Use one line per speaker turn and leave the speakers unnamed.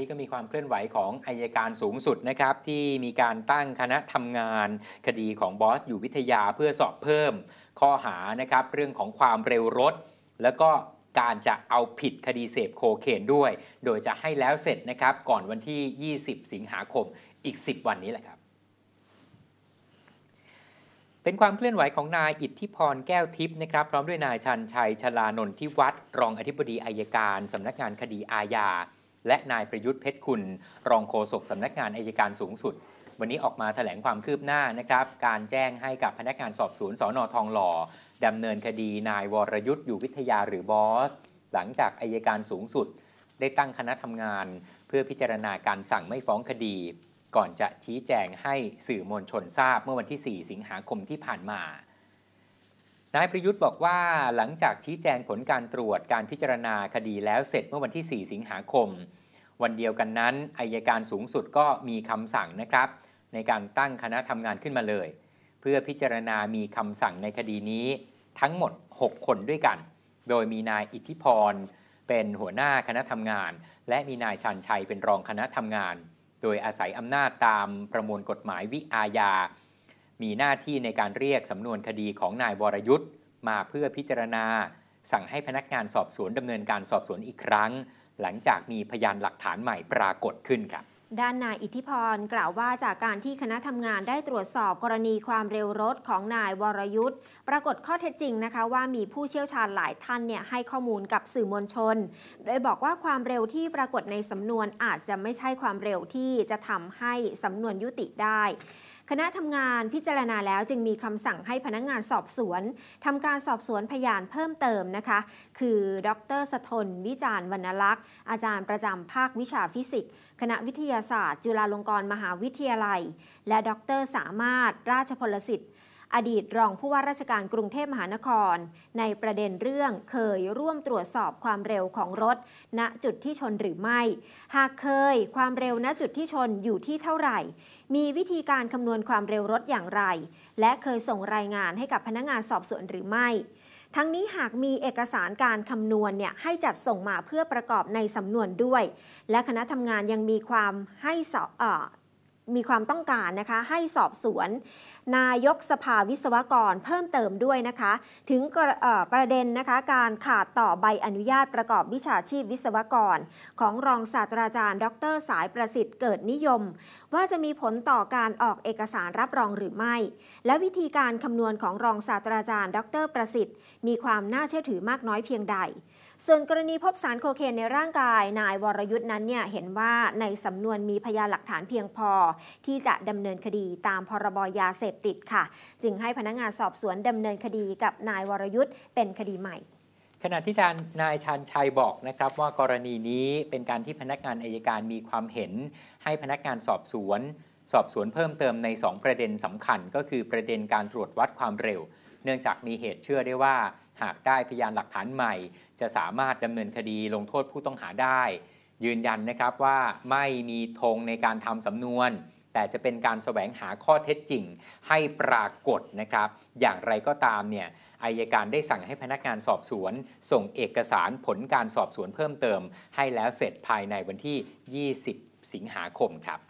นี่ก็มีความเคลื่อนไหวของอายการสูงสุดนะครับ ที่มีการตั้งคณะทำงานคดีของบอส อยู่วิทยาเพื่อสอบเพิ่มข้อหานะครับเรื่องของความเร็วรถ แล้วก็การจะเอาผิดคดีเสพโคเคนด้วย โดยจะให้แล้วเสร็จนะครับก่อนวันที่ 20 สิงหาคมอีก 10 วันนี้แหละครับ เป็นความเคลื่อนไหวของนายอิทธิพรแก้วทิพย์นะครับ พร้อมด้วยนายชันชัยชลานนทิวัด รองอธิบดีอายการสำนักงานคดีอาญาและนายประยุทธ์เพชรคุณรองโฆษกสำนักงานอายการสูงสุด วันนี้ออกมาถแถลงความคืบหน้านะครับ การแจ้งให้กับพนักงานสอบสวนสอนอทองหล่อดำเนินคดี นายวรยุทธ์อยู่วิทยาหรือบอส หลังจากอายการสูงสุด ได้ตั้งคณะทำงาน เพื่อพิจารณาการสั่งไม่ฟ้องคดี ก่อนจะชี้แจงให้สื่อมวลชนทราบเมื่อวันที่ 4 สิงหาคมที่ผ่านมานายประยุทธ์บอกว่าหลังจากชี้แจงผลการตรวจการพิจารณาคดีแล้วเสร็จเมื่อวันที่ 4 สิงหาคม วันเดียวกันนั้นอายการสูงสุดก็มีคำสั่งนะครับ ในการตั้งคณะทำงานขึ้นมาเลย เพื่อพิจารณามีคำสั่งในคดีนี้ทั้งหมด 6 คนด้วยกัน โดยมีนายอิทธิพรเป็นหัวหน้าคณะทำงาน และมีนายชันชัยเป็นรองคณะทำงาน โดยอาศัยอำนาจตามประมวลกฎหมายวิอาญามีหน้าที่ในการเรียกสำนวนคดีของนายวรยุทธ์มาเพื่อพิจารณา สั่งให้พนักงานสอบสวนดำเนินการสอบสวนอีกครั้ง หลังจากมีพยานหลักฐานใหม่ปรากฏขึ้นครับ
ด้านนายอิทธิพรกล่าวว่าจากการที่คณะทำงานได้ตรวจสอบกรณีความเร็วรถของนายวรยุทธ์ปรากฏข้อเท็จจริงนะคะว่ามีผู้เชี่ยวชาญหลายท่านเนี่ยให้ข้อมูลกับสื่อมวลชน โดยบอกว่าความเร็วที่ปรากฏในสำนวนอาจจะไม่ใช่ความเร็วที่จะทำให้สำนวนยุติได้คณะทำงานพิจารณาแล้วจึงมีคำสั่งให้พนักงานสอบสวนทำการสอบสวนพยานเพิ่มเติมนะคะ คือ ดรสทน วิจารณ์วรรณลักษ์อาจารย์ประจำภาควิชาฟิสิกส์คณะวิทยาศาสตร์ จุฬาลงกรณ์มหาวิทยาลัย และดร สามารถราชพลสิทธิ์อดีตรองผู้ว่าราชการกรุงเทพมหานคร ในประเด็นเรื่องเคยร่วมตรวจสอบความเร็วของรถ ณจุดที่ชนหรือไม่ หากเคยความเร็วณจุดที่ชนอยู่ที่เท่าไหร่ มีวิธีการคำนวณความเร็วรถอย่างไร และเคยส่งรายงานให้กับพนักงานสอบสวนหรือไม่ ทั้งนี้หากมีเอกสารการคำนวณเนี่ยให้จัดส่งมาเพื่อประกอบในสำนวนด้วย และคณะทำงานยังมีความให้สอบมีความต้องการนะคะให้สอบสวน นายกสภาวิศวกรเพิ่มเติมด้วยนะคะถึงประเด็นนะคะการขาดต่อใบอนุญาตประกอบวิชาชีพวิศวกร ของรองศาสตราจารย์ ดรสายประสิทธิ์เกิดนิยม ว่าจะมีผลต่อการออกเอกสารรับรองหรือไม่ และวิธีการคำนวณของรองศาสตราจารย์ ดร ประสิทธิ์ มีความน่าเชื่อถือมากน้อยเพียงใด ส่วนกรณีพบสารโคเคนในร่างกาย นายวรยุทธ์นั้นเนี่ยเห็นว่าในสำนวนมีพยานหลักฐานเพียงพอที่จะดำเนินคดีตามพรบยาเสพติดค่ะ จึงให้พนักงานสอบสวนดำเนินคดีกับนายวรยุทธ์เป็นคดีใหม่
ขณะที่นายชานชัยบอกนะครับว่ากรณีนี้เป็นการที่พนักงานอายการมีความเห็น ให้พนักงานสอบสวน สอบสวนเพิ่มเติมใน 2 ประเด็นสำคัญก็คือประเด็นการตรวจวัดความเร็ว เนื่องจากมีเหตุเชื่อได้ว่าหากได้พยานหลักฐานใหม่ จะสามารถดำเนินคดีลงโทษผู้ต้องหาได้ยืนยันนะครับว่าไม่มีธงในการทำสำนวน แต่จะเป็นการแสวงหาข้อเท็จจริงให้ปรากฏนะครับ อย่างไรก็ตามเนี่ยอายการได้สั่งให้พนักงานสอบสวน ส่งเอกสารผลการสอบสวนเพิ่มเติม ให้แล้วเสร็จภายในวันที่ 20 สิงหาคมครับ